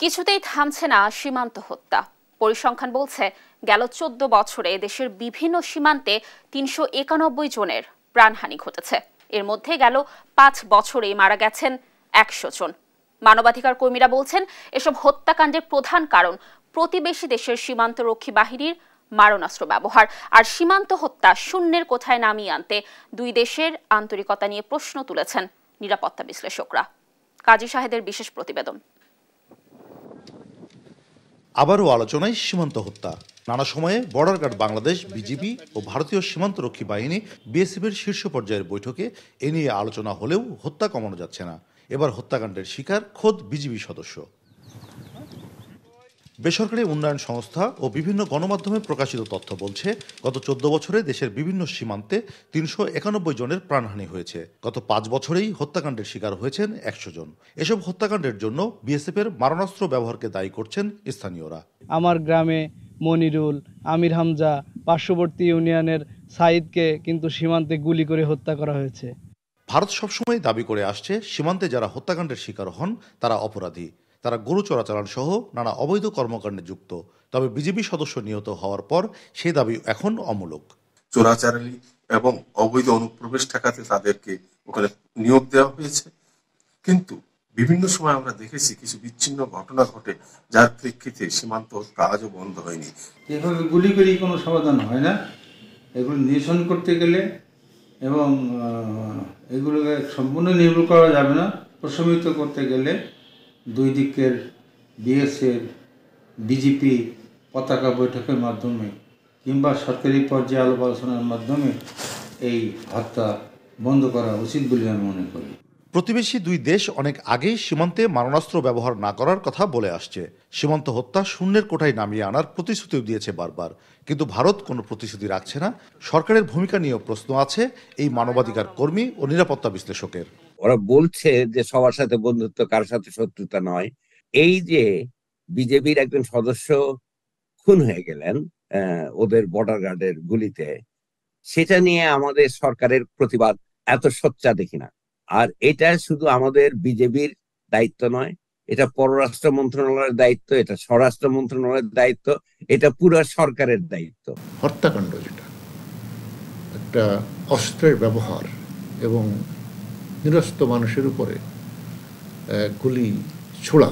কিছুতেই থামছে না সীমান্ত হত্যা পরিসংখ্যান বলছে গেল চোদ্দ বছরে দেশের বিভিন্ন সীমান্তে তিনশো একানব্বই জনের প্রাণহানি ঘটেছে এর মধ্যে গেল পাঁচ বছরে মারা গেছেন একশো জন মানবাধিকার কর্মীরা বলছেন এসব হত্যাকাণ্ডের প্রধান কারণ প্রতিবেশী দেশের সীমান্তরক্ষী বাহিনীর মারণাস্ত্র ব্যবহার আর সীমান্ত হত্যা শূন্যের কোথায় নামিয়ে আনতে দুই দেশের আন্তরিকতা নিয়ে প্রশ্ন তুলেছেন নিরাপত্তা বিশ্লেষকরা কাজী সাহেদের বিশেষ প্রতিবেদন আবারও আলোচনায় সীমান্ত হত্যা নানা সময়ে বর্ডার গার্ড বাংলাদেশ বিজিবি ও ভারতীয় সীমান্তরক্ষী বাহিনী বিএসএফের শীর্ষ পর্যায়ের বৈঠকে এ নিয়ে আলোচনা হলেও হত্যা কমানো যাচ্ছে না এবার হত্যাকাণ্ডের শিকার খোদ বিজিবি সদস্য বেসরকারি উন্নয়ন সংস্থা ও বিভিন্ন গণমাধ্যমে প্রকাশিত তথ্য বলছে গত চোদ্দ বছরে দেশের বিভিন্ন সীমান্তে তিনশো একানব্বই জনের প্রাণহানি হয়েছে গত পাঁচ বছরেই হত্যাকাণ্ডের শিকার হয়েছেন একশো জন এসব হত্যাকাণ্ডের জন্য বিএসএফের মারণাস্ত্র ব্যবহারকে দায়ী করছেন স্থানীয়রা আমার গ্রামে মনিরুল আমির হামজা পার্শ্ববর্তী ইউনিয়নের সাইদকে কিন্তু সীমান্তে গুলি করে হত্যা করা হয়েছে ভারত সবসময় দাবি করে আসছে সীমান্তে যারা হত্যাকাণ্ডের শিকার হন তারা অপরাধী তারা গরু চোরাচালান সহ নানা অবৈধ কর্মকাণ্ডে যুক্ত তবে বিজেপি সদস্য নিহত হওয়ার পর সে দাবি এখন অমূলক চোরাচারালি এবং অবৈধ অনুপ্রবেশ ঠেকাতে তাদেরকে ওখানে নিয়োগ দেওয়া হয়েছে কিন্তু বিভিন্ন সময় আমরা দেখেছি কিছু বিচ্ছিন্ন ঘটনা ঘটে যার প্রেক্ষিতে সীমান্ত কাজও বন্ধ হয়নি এভাবে গুলি করি কোনো সমাধান হয় না এগুলো নিরসন করতে গেলে এবং এগুলোকে সম্পূর্ণ নির্মূল করা যাবে না প্রশমিত করতে গেলে দুই দিকের বিএসএফ ডিজিপি পতাকা বৈঠকের মাধ্যমে কিংবা সরকারি পর্যায়ে আলোপ আলোচনার মাধ্যমে এই হত্যা বন্ধ করা উচিত বলে আমি মনে করি প্রতিবেশী দুই দেশ অনেক আগেই সীমান্তে মারণাস্ত্র ব্যবহার না করার কথা বলে আসছে সীমান্ত হত্যা শূন্যের কোঠায় নামিয়ে আনার প্রতিশ্রুতিও দিয়েছে বারবার কিন্তু ভারত কোনো প্রতিশ্রুতি রাখছে না সরকারের ভূমিকা নিয়েও প্রশ্ন আছে এই মানবাধিকার কর্মী ও নিরাপত্তা বিশ্লেষকের ওরা বলছে যে সবার সাথে বন্ধুত্ব কার সাথে শত্রুতা নয় এই যে বিজেপির একজন সদস্য খুন হয়ে গেলেন ওদের বর্ডার গার্ডের গুলিতে সেটা নিয়ে আমাদের সরকারের প্রতিবাদ এত সচ্চা দেখি না আর এটা শুধু আমাদের বিজেপির দায়িত্ব নয় এটা পররাষ্ট্র মন্ত্রণালয়ের দায়িত্ব এটা স্বরাষ্ট্র মন্ত্রণালয়ের দায়িত্ব এটা পুরো সরকারের দায়িত্ব হত্যাকাণ্ড যেটা একটা অস্ত্রের ব্যবহার এবং নিরস্ত মানুষের উপরে গুলি ছোড়া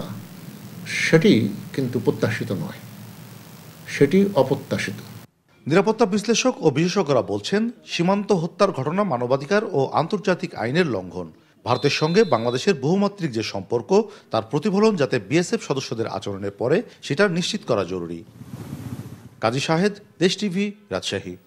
সেটি কিন্তু প্রত্যাশিত নয় সেটি অপ্রত্যাশিত নিরাপত্তা বিশ্লেষক ও বিশেষজ্ঞরা বলছেন সীমান্ত হত্যার ঘটনা মানবাধিকার ও আন্তর্জাতিক আইনের লঙ্ঘন ভারতের সঙ্গে বাংলাদেশের বহুমাত্রিক যে সম্পর্ক তার প্রতিফলন যাতে বিএসএফ সদস্যদের আচরণে পরে সেটা নিশ্চিত করা জরুরি কাজী শাহেদ দেশ টিভি রাজশাহী